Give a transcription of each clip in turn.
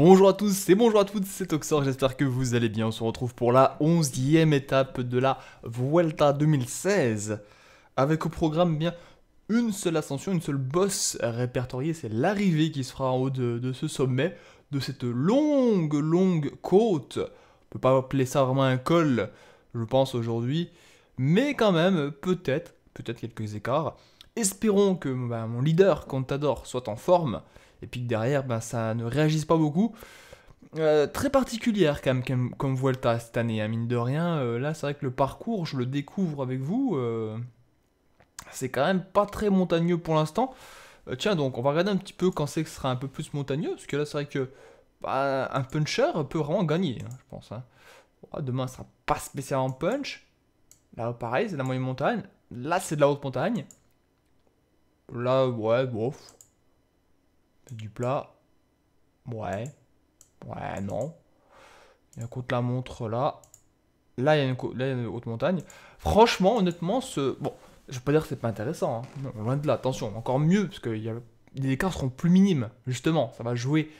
Bonjour à tous, et bonjour à toutes, c'est Toxor, j'espère que vous allez bien. On se retrouve pour la 11e étape de la Vuelta 2016. Avec au programme eh bien une seule ascension, une seule bosse répertoriée, c'est l'arrivée qui se fera en haut de, ce sommet, de cette longue, longue côte. On peut pas appeler ça vraiment un col, je pense aujourd'hui, mais quand même, peut-être, peut-être quelques écarts. Espérons que bah, mon leader, Contador, soit en forme et puis que derrière, ben, ça ne réagisse pas beaucoup. Euh, très particulière quand même comme, comme Vuelta cette année, à hein, mine de rien. Euh, là, c'est vrai que le parcours, je le découvre avec vous. Euh, c'est quand même pas très montagneux pour l'instant. tiens, donc on va regarder un petit peu quand c'est que ce sera un peu plus montagneux, parce que là, c'est vrai que bah, un puncher peut vraiment gagner, hein, je pense. Hein. Oh, demain, ça sera pas spécialement punch. Là, pareil, c'est la moyenne montagne. Là, c'est de la haute montagne. Là, ouais, bof. Du plat. Ouais. Ouais, non. Il y a un contre la montre là. Là, il y a une, haute montagne. Franchement, honnêtement, ce. Bon, je vais pas dire que c'est pas intéressant. Hein. loin de là, attention. Encore mieux, parce que y a, les écarts seront plus minimes, justement. Ça va jouer.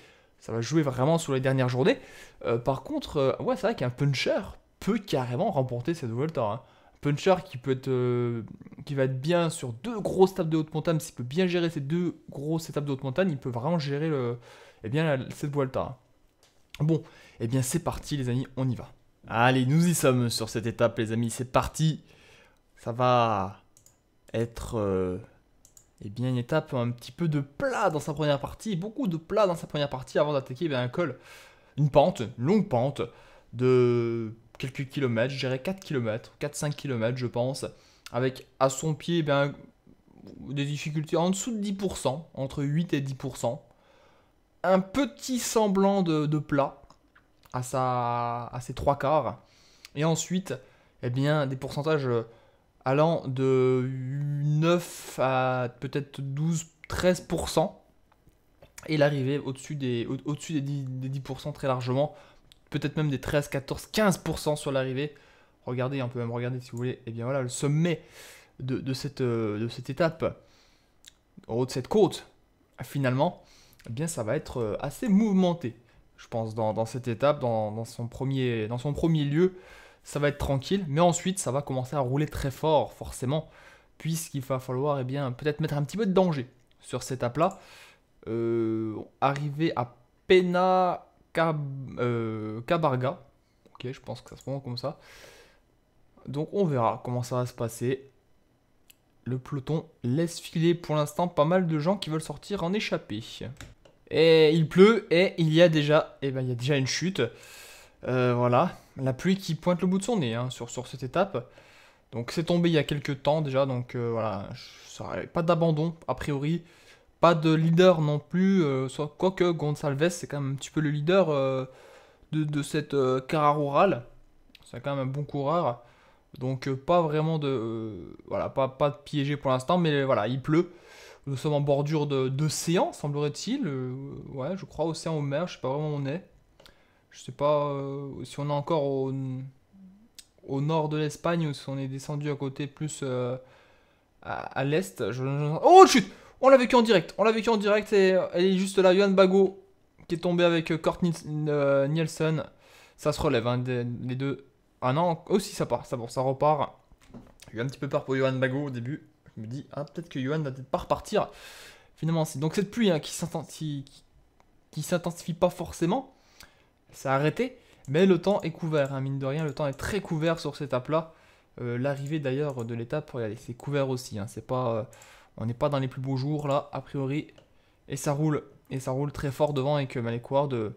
Ça va jouer vraiment sur les dernières journées. Euh, par contre, euh, ouais, c'est vrai qu'un puncher peut carrément remporter cette volta. Hein puncher qui peut être, euh, qui va être bien sur deux grosses tables de haute montagne, s'il peut bien gérer ces deux grosses étapes de haute montagne, il peut vraiment gérer le, eh bien, cette Bon, eh bien c'est parti les amis, on y va. Allez, nous y sommes sur cette étape les amis, c'est parti. Ça va être euh, eh bien une étape un petit peu de plat dans sa première partie, beaucoup de plat dans sa première partie avant d'attaquer eh un col, une pente, une longue pente de quelques kilomètres, je dirais 4 km, 4-5 km je pense, avec à son pied eh des difficultés en dessous de 10%, entre 8 et 10%, un petit semblant de, plat à, à ses 3 quarts, et ensuite eh bien, des pourcentages allant de 9 à peut-être 12-13%, et l'arrivée au-dessus des, au, des 10 très largement peut-être même des 13, 14, 15% sur l'arrivée. Regardez, on peut même regarder si vous voulez, et eh bien voilà, le sommet euh, de, cette, étape, en haut de cette côte, finalement, eh bien ça va être euh, assez mouvementé. Je pense dans, cette étape, dans, son premier, dans son premier lieu, ça va être tranquille, mais ensuite ça va commencer à rouler très fort, forcément, puisqu'il va falloir eh bien peut-être mettre un petit peu de danger sur cette étape-là. Euh, arriver à Pena, cabarga euh, Kabarga. Ok, je pense que ça se prend comme ça. Donc on verra comment ça va se passer. Le peloton laisse filer pour l'instant pas mal de gens qui veulent sortir en échappée. Et il pleut et il y a déjà, et eh ben, il y a déjà une chute. Euh, voilà, la pluie qui pointe le bout de son nez hein, sur, cette étape. Donc c'est tombé il y a quelques temps déjà, donc euh, voilà, pas d'abandon a priori pas de leader non plus, euh, soit quoique Gonsalves, c'est quand même un petit peu le leader euh, de, cette euh, Cara rurale C'est quand même un bon coureur. Donc pas vraiment de... voilà, pas, de piégé pour l'instant, mais voilà, il pleut. Nous sommes en bordure d'océan, semblerait-il. ouais, je crois, océan ou mer, je sais pas vraiment où on est. Je sais pas si on est encore au, nord de l'Espagne ou si on est descendu à côté plus à, l'est. Oh, chute on l'a vécu en direct. On l'a vécu en direct et euh, elle est juste là. Johan Bago qui est tombé avec euh, Court euh, Nielsen. Ça se relève, hein, les deux. Ah non, aussi ça part, ça, bon, ça repart. J'ai eu un petit peu peur pour Johan Bago au début. Je me dis, ah, peut-être que Johan va peut-être pas repartir. Finalement, c'est donc cette pluie hein, qui s'intensifie qui, s'intensifie pas forcément. Ça a arrêté, mais le temps est couvert, mine de rien. Le temps est très couvert sur cette étape-là. L'arrivée d'ailleurs de l'étape, c'est couvert aussi. c'est pas. On n'est pas dans les plus beaux jours là, a priori. Et ça roule, et ça roule très fort devant avec les coureurs de,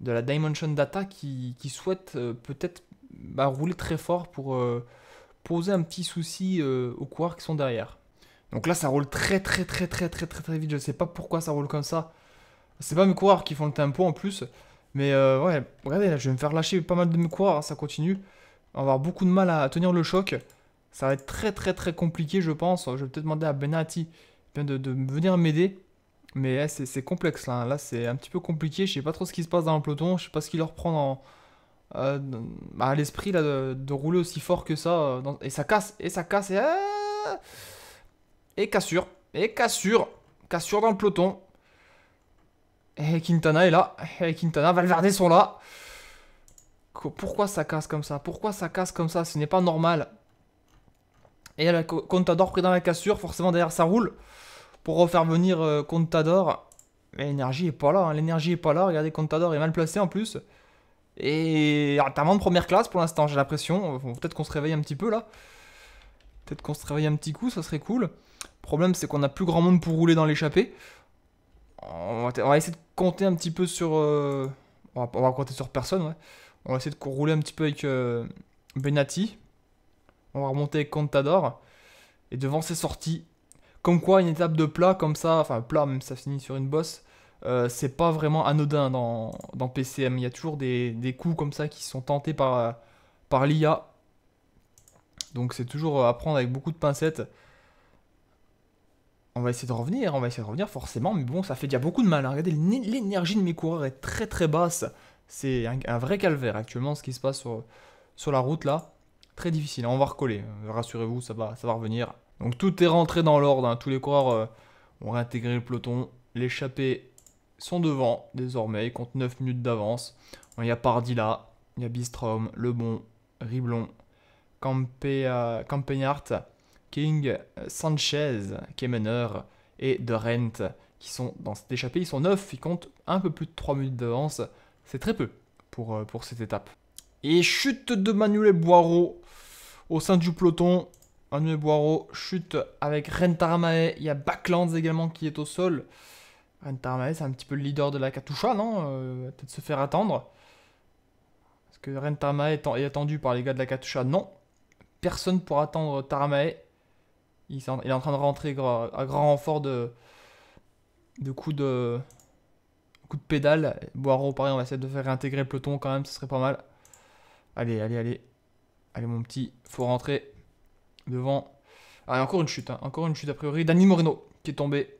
de la Dimension Data qui, qui souhaitent euh, peut-être bah, rouler très fort pour euh, poser un petit souci euh, aux coureurs qui sont derrière. Donc là, ça roule très très très très très très très vite. Je sais pas pourquoi ça roule comme ça. C'est pas mes coureurs qui font le tempo en plus. Mais ouais, regardez, là, je vais me faire lâcher pas mal de mes coureurs. Hein, ça continue. On va avoir beaucoup de mal à tenir le choc ça va être très très très compliqué, je pense. Je vais peut-être demander à Benati de, venir m'aider. Mais eh, c'est complexe là. Là, c'est un petit peu compliqué. Je sais pas trop ce qui se passe dans le peloton. Je sais pas ce qui leur prend dans, euh, à l'esprit là de, rouler aussi fort que ça. Euh, et ça casse. Et ça casse. Et, euh, et cassure. Et cassure. Cassure dans le peloton. Et eh, Quintana est là. Et eh, Quintana, Valverde sont là. Pourquoi ça casse comme ça Pourquoi ça casse comme ça Ce n'est pas normal. Et il y a Contador pris dans la cassure, forcément derrière ça roule. Pour refaire venir euh, Contador. Mais l'énergie est pas là, hein. l'énergie est pas là. Regardez, Contador est mal placé en plus. Et notamment ah, de première classe pour l'instant, j'ai l'impression. Peut-être qu'on se réveille un petit peu là. Peut-être qu'on se réveille un petit coup, ça serait cool. problème, c'est qu'on a plus grand monde pour rouler dans l'échappée. On, va, essayer de compter un petit peu sur. Euh, on, va, compter sur personne, ouais. On va essayer de rouler un petit peu avec euh... Benati. On va remonter avec Contador. Et devant, c'est sorti. Comme quoi, une étape de plat comme ça, enfin plat, même ça finit sur une bosse, euh, c'est pas vraiment anodin dans, PCM. Il y a toujours des, des, coups comme ça qui sont tentés par, euh, par l'IA. Donc c'est toujours euh, à prendre avec beaucoup de pincettes. On va essayer de revenir, on va essayer de revenir forcément, mais bon, ça fait déjà beaucoup de mal. Hein. Regardez, l'énergie de mes coureurs est très très basse. C'est un, vrai calvaire actuellement ce qui se passe sur la route là très difficile. Hein, on va recoller. Euh, rassurez-vous, ça va, ça va revenir. Donc tout est rentré dans l'ordre. Hein. Tous les coureurs euh, ont réintégré le peloton. L'échappée sont devant désormais. Ils comptent 9 minutes d'avance. Il y a Pardilla, là. Il y a Bistrom, Lebon, Riblon, Campagnard, King, Sanchez, Kemener et De qui sont dans cette échappée. Ils sont 9, ils comptent un peu plus de 3 minutes d'avance. C'est très peu pour, euh, pour cette étape. Et chute de Manuel Boiro au sein du peloton. Manuel Boiro chute avec Taramae, Il y a Backlands également qui est au sol. Taramae c'est un petit peu le leader de la Katusha, non euh, Peut-être se faire attendre. Est-ce que Taramae est attendu par les gars de la Katusha Non. Personne pour attendre Taramae. Il est en train de rentrer à grand renfort de, coups de, de pédale. Boiro, pareil, on va essayer de faire réintégrer le peloton quand même, ce serait pas mal. Allez, allez, allez. Allez, mon petit. Faut rentrer devant. Ah, encore une chute. Hein. Encore une chute, a priori. Dani Moreno qui est tombé.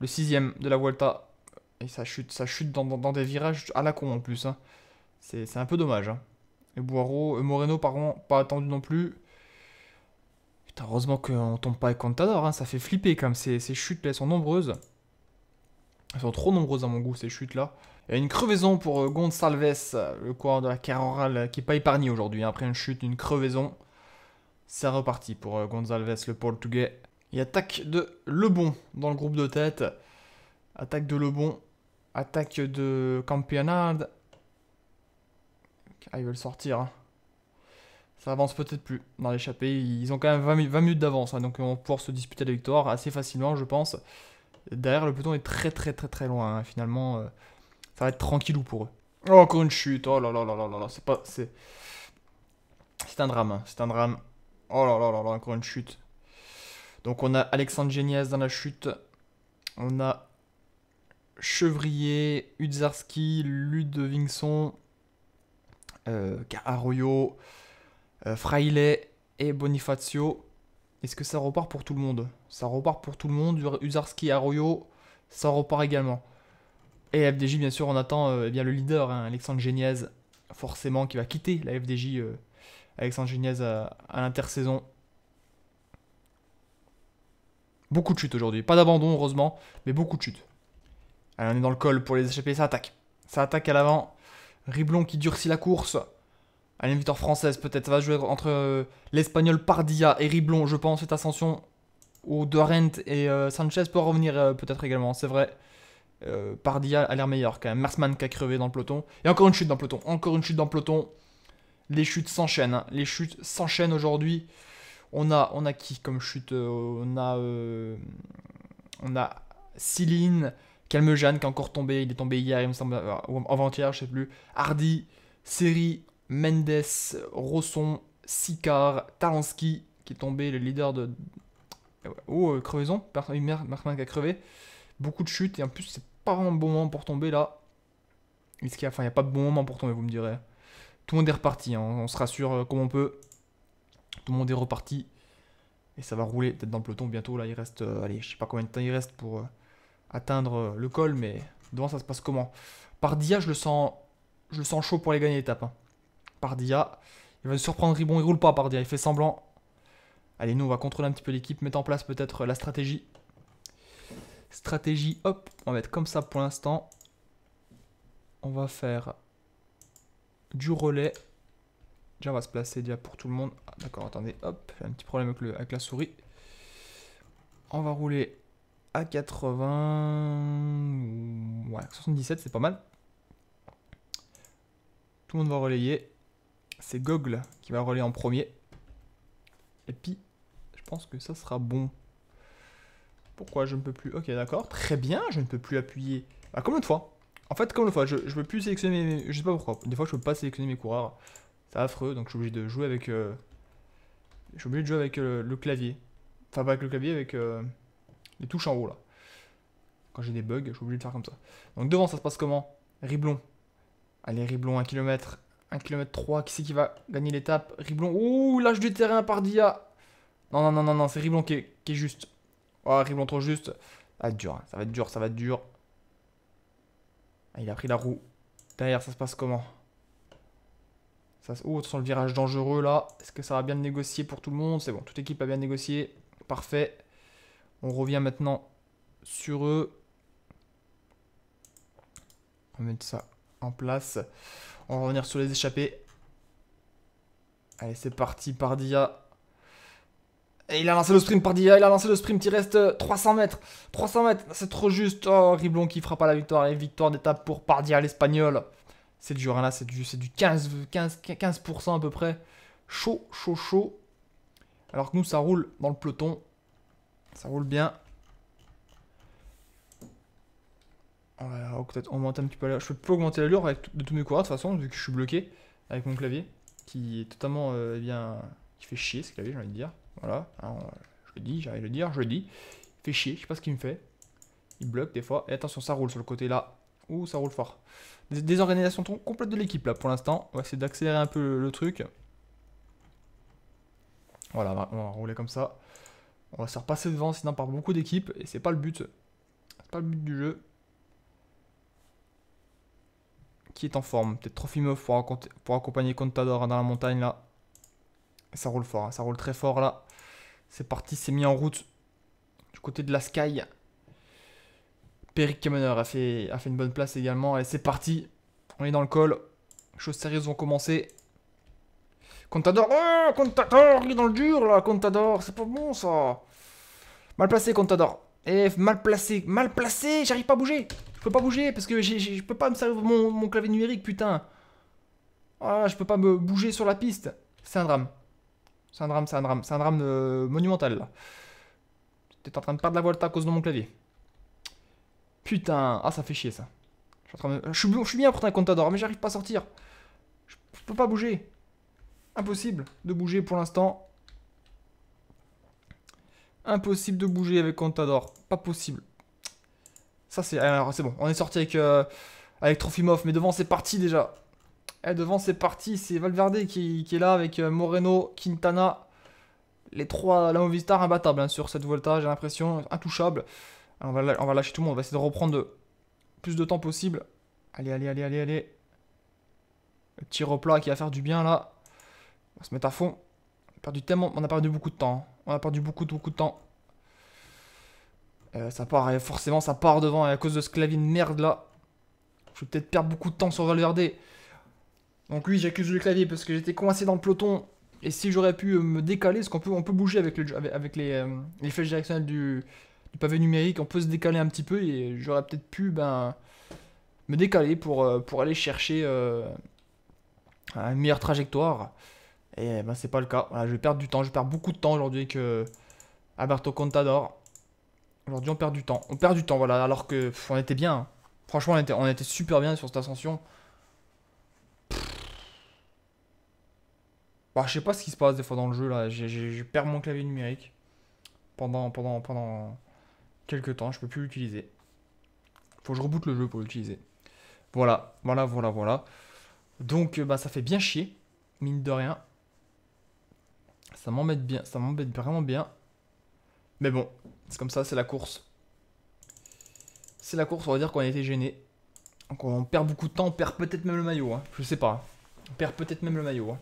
Le sixième de la Vuelta. Et ça chute, ça chute dans, des virages à la con en plus. Hein. C'est un peu dommage. Hein. Et euh, Moreno, pardon, pas attendu non plus. Putain, heureusement qu'on tombe pas avec Contador. Hein. Ça fait flipper quand même. Ces, ces chutes-là, sont nombreuses. Elles sont trop nombreuses à mon goût, ces chutes-là. Une crevaison pour euh, Gonçalves, le coureur de la Carorale, euh, qui n'est pas épargné aujourd'hui. Hein. Après une chute, une crevaison. C'est reparti pour euh, Gonçalves, le portugais. Et attaque de Lebon dans le groupe de tête. Attaque de Lebon. Attaque de Campionard. Ah, ils veulent sortir. Hein. Ça avance peut-être plus dans l'échappée. Ils ont quand même 20, minutes d'avance. Hein, donc on vont pouvoir se disputer la victoire assez facilement, je pense. Derrière, le peloton est très très très très loin. Finalement, ça va être tranquillou pour eux. Oh, encore une chute. Oh là là là là là là. C'est pas. C'est. un drame. Hein. C'est un drame. Oh là là là là. Encore une chute. Donc on a Alexandre Geniez dans la chute. On a Chevrier, Udzarski, Ludvingson, euh, Arroyo, euh, Fraile et Bonifacio. Est-ce que ça repart pour tout le monde Ça repart pour tout le monde. Udzarski, Arroyo, ça repart également. Et FDJ, bien sûr, on attend euh, eh bien, le leader, hein, Alexandre Géniez, forcément, qui va quitter la FDJ. Euh, Alexandre Géniez à, l'intersaison. Beaucoup de chutes aujourd'hui. Pas d'abandon, heureusement, mais beaucoup de chutes. Allez, on est dans le col pour les échapper. Ça attaque. Ça attaque à l'avant. Riblon qui durcit la course. Allez, une victoire française peut-être. Ça va jouer entre euh, l'Espagnol Pardilla et Riblon, je pense, cette ascension. Ou Dorent et Sanchez peut revenir peut-être également, c'est vrai. Euh, Pardia a l'air meilleur quand même. Marsman qui a crevé dans le peloton. Et encore une chute dans le peloton. Encore une chute dans le peloton. Les chutes s'enchaînent. Hein. Les chutes s'enchaînent aujourd'hui. On a, on a qui comme chute euh, On a. Euh, on a Céline. Calme qui est encore tombé. Il est tombé hier, il me semble. Ou avant-hier, je sais plus. Hardy. Seri. Mendes. Rosson. Sicard. Talansky qui est tombé, le leader de. Oh, crevaison. Marsman qui a crevé beaucoup de chutes et en plus c'est pas vraiment bon moment pour tomber là. est a... il n'y a pas de bon moment pour tomber, vous me direz. Tout le monde est reparti, hein. on se rassure euh, comme on peut. Tout le monde est reparti. Et ça va rouler peut-être dans le peloton bientôt. Là, il reste, euh, allez, je sais pas combien de temps il reste pour euh, atteindre le col, mais devant, ça se passe comment Par Dia, je le sens, je le sens chaud pour aller gagner l'étape. Hein. Par Dia, il va nous surprendre Ribon, il roule pas par Dia, il fait semblant. Allez, nous, on va contrôler un petit peu l'équipe, mettre en place peut-être la stratégie. Stratégie, hop, on va mettre comme ça pour l'instant. On va faire du relais. Déjà, on va se placer déjà pour tout le monde. Ah, d'accord, attendez, hop, un petit problème avec, la souris. On va rouler à 80... Ouais, 77, c'est pas mal. Tout le monde va relayer. C'est Goggle qui va relayer en premier. Et puis, je pense que ça sera bon. Pourquoi je ne peux plus Ok, d'accord. Très bien, je ne peux plus appuyer. Ah, comme l'autre fois. En fait, comme l'autre fois, je ne peux plus sélectionner mes... Je sais pas pourquoi. Des fois, je ne peux pas sélectionner mes coureurs. C'est affreux, donc je suis obligé de jouer avec... Euh, je suis obligé de jouer avec euh, le clavier. Enfin, pas avec le clavier, avec euh, les touches en haut, là. Quand j'ai des bugs, je suis obligé de faire comme ça. Donc devant, ça se passe comment Riblon. Allez, Riblon, 1 km. 1 km 3, qui c'est qui va gagner l'étape Riblon. Ouh, lâche du terrain par Dia. Non, non, non, non, non c'est Riblon qui est juste. Oh, arrive trop juste. Ah, dur, hein. ça va être dur, ça va être dur. Ah, il a pris la roue. Derrière, ça se passe comment ça se... sont oh, le virage dangereux là. Est-ce que ça va bien négocier pour tout le monde C'est bon, toute l'équipe a bien négocié. Parfait. On revient maintenant sur eux. On va mettre ça en place. On va revenir sur les échappés. Allez, c'est parti, Pardia. Et il a lancé le sprint par il a lancé le sprint, il reste 300 euh, mètres. 300 mètres, c'est trop juste. Oh, Riblon qui fera pas la victoire. Et victoire d'étape pour Pardia, l'Espagnol. C'est dur, hein, là, c'est du, du 15, 15, 15% à peu près. Chaud, chaud, chaud. Alors que nous, ça roule dans le peloton. Ça roule bien. Oh là oh, peut-être augmenter un petit peu l'allure, Je peux plus augmenter l'allure avec de tous mes coureurs, de toute façon, vu que je suis bloqué avec mon clavier. Qui est totalement, euh, eh bien... Qui fait chier, ce clavier, j'ai envie de dire. Voilà, hein, je le dis, j'arrive à le dire, je le dis. Il fait chier, je sais pas ce qu'il me fait. Il bloque des fois. Et attention, ça roule sur le côté là. Ouh, ça roule fort. désorganisation complète de l'équipe là pour l'instant. On va essayer d'accélérer un peu le, truc. Voilà, on va rouler comme ça. On va se repasser devant sinon par beaucoup d'équipes et c'est pas le but. C'est pas le but du jeu. Qui est en forme Peut-être Trofimov pour, pour accompagner Contador dans la montagne là. Ça roule fort, hein. ça roule très fort là. C'est parti, c'est mis en route du côté de la Sky. Perry Kemener a fait, a fait une bonne place également. Allez, c'est parti. On est dans le col. Choses sérieuses vont commencer. Contador. Oh, Contador, il est dans le dur là, Contador. C'est pas bon ça. Mal placé, Contador. Eh, mal placé, mal placé. J'arrive pas à bouger. Je peux pas bouger parce que je peux pas me servir mon, clavier numérique, putain. Ah, je peux pas me bouger sur la piste. C'est un drame. C'est un drame, c'est un drame, c'est un drame euh, monumental là. T'es en train de perdre la volta à cause de mon clavier. Putain, ah ça fait chier ça. Je suis, bien pour un contador, mais j'arrive pas à sortir. Je, peux pas bouger. Impossible de bouger pour l'instant. Impossible de bouger avec Contador. Pas possible. Ça c'est... Alors c'est bon, on est sorti avec, euh, avec Trofimov, mais devant c'est parti déjà. Et eh, devant, c'est parti. C'est Valverde qui, est là avec euh, Moreno, Quintana. Les trois, la Movistar imbattable hein, sur cette voltage j'ai l'impression. Intouchable. on, va, lâcher tout le monde. On va essayer de reprendre le plus de temps possible. Allez, allez, allez, allez, allez. Le petit replat qui va faire du bien là. On va se mettre à fond. On a perdu tellement, on a perdu beaucoup de temps. Hein. On a perdu beaucoup, beaucoup de temps. Euh, ça part, forcément, ça part devant à cause de ce clavier de merde là. Je vais peut-être perdre beaucoup de temps sur Valverde. Donc oui, j'accuse le clavier parce que j'étais coincé dans le peloton. Et si j'aurais pu euh, me décaler, parce qu'on peut, on peut bouger avec, avec, euh, les, flèches directionnelles du, pavé numérique, on peut se décaler un petit peu et j'aurais peut-être pu ben, me décaler pour, euh, pour aller chercher une meilleure trajectoire. Et eh ben c'est pas le cas. Je vais perdre du temps, je perds beaucoup de temps aujourd'hui avec Alberto Contador. Aujourd'hui on perd du temps. On perd du temps, voilà, alors que on était bien. Hein. Franchement on était super bien sur cette ascension. Bah, je sais pas ce qui se passe des fois dans le jeu là. Je perds mon clavier numérique pendant, pendant, pendant quelques temps. Je peux plus l'utiliser. Faut que je reboote le jeu pour l'utiliser. Voilà, voilà, voilà, voilà. Donc euh, bah ça fait bien chier, mine de rien. Ça m'embête bien, ça m'embête vraiment bien. Mais bon, c'est comme ça, c'est la course. C'est la course, on va dire qu'on a été gêné. Donc on perd beaucoup de temps, on perd peut-être même le maillot, hein. je sais pas. On perd peut-être même le maillot. Hein.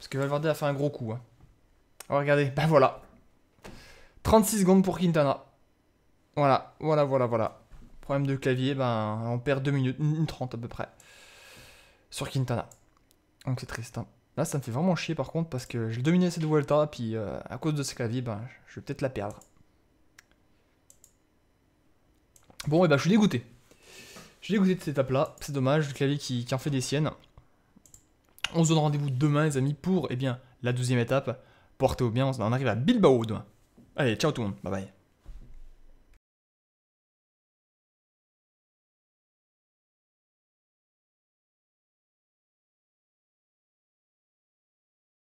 Parce que Valverde a fait un gros coup. Hein. Oh, regardez, ben voilà. 36 secondes pour Quintana. Voilà, voilà, voilà, voilà. Problème de clavier, ben on perd 2 minutes, 1 30 à peu près. Sur Quintana. Donc c'est triste. Hein. Là, ça me fait vraiment chier par contre parce que je dominé cette Vuelta, puis euh, à cause de ce clavier, ben je vais peut-être la perdre. Bon, et eh ben je suis dégoûté. Je suis dégoûté de cette étape-là. C'est dommage, le clavier qui en fait des siennes. On se donne rendez-vous demain, les amis, pour eh bien, la douzième étape. Portez-vous bien, on arrive à Bilbao demain. Allez, ciao tout le monde, bye bye.